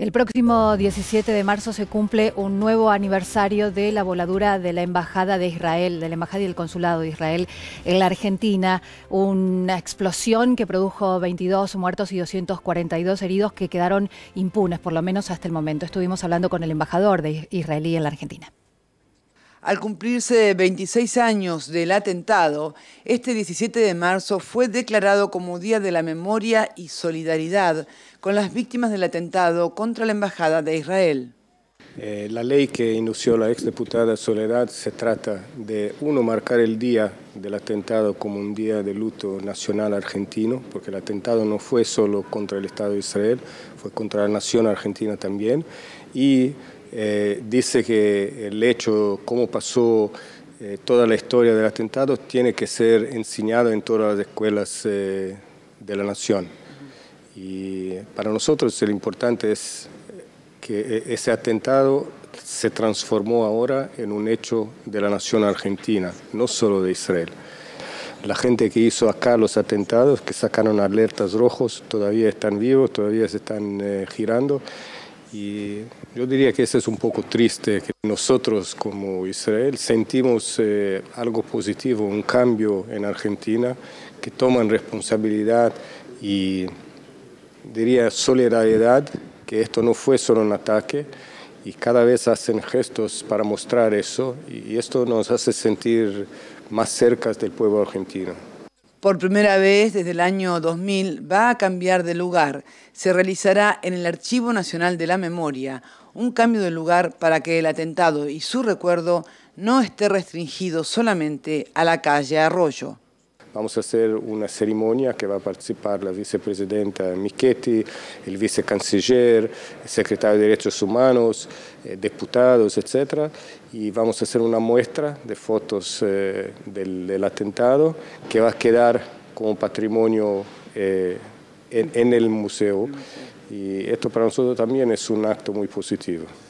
El próximo 17 de marzo se cumple un nuevo aniversario de la voladura de la Embajada de Israel, de la Embajada y el Consulado de Israel en la Argentina, una explosión que produjo 22 muertos y 242 heridos que quedaron impunes, por lo menos hasta el momento. Estuvimos hablando con el embajador de israelí en la Argentina. Al cumplirse 26 años del atentado, este 17 de marzo fue declarado como Día de la Memoria y Solidaridad con las víctimas del atentado contra la Embajada de Israel. Eh, la ley que inició la exdiputada Soledad se trata de, uno, marcar el día del atentado como un día de luto nacional argentino, porque el atentado no fue solo contra el Estado de Israel, fue contra la nación argentina también, y eh, dice que el hecho, cómo pasó eh, toda la historia del atentado, tiene que ser enseñado en todas las escuelas eh, de la nación. Y para nosotros lo importante es que e, ese atentado se transformó ahora en un hecho de la nación argentina, no solo de Israel. La gente que hizo acá los atentados, que sacaron alertas rojos, todavía están vivos, todavía se están girando. Y yo diría que eso es un poco triste, que nosotros como Israel sentimos eh, algo positivo, un cambio en Argentina, que toman responsabilidad y diría solidaridad, que esto no fue solo un ataque y cada vez hacen gestos para mostrar eso y esto nos hace sentir más cerca del pueblo argentino por primera vez desde el año 2000, va a cambiar de lugar. Se realizará en el Archivo Nacional de la Memoria un cambio de lugar para que el atentado y su recuerdo no esté restringido solamente a la calle Arroyo. Vamos a hacer una ceremonia que va a participar la vicepresidenta Michetti, el vicecanciller, el secretario de Derechos Humanos, eh, diputados, etc. Y vamos a hacer una muestra de fotos eh, del, atentado que va a quedar como patrimonio eh, en el museo. Y esto para nosotros también es un acto muy positivo.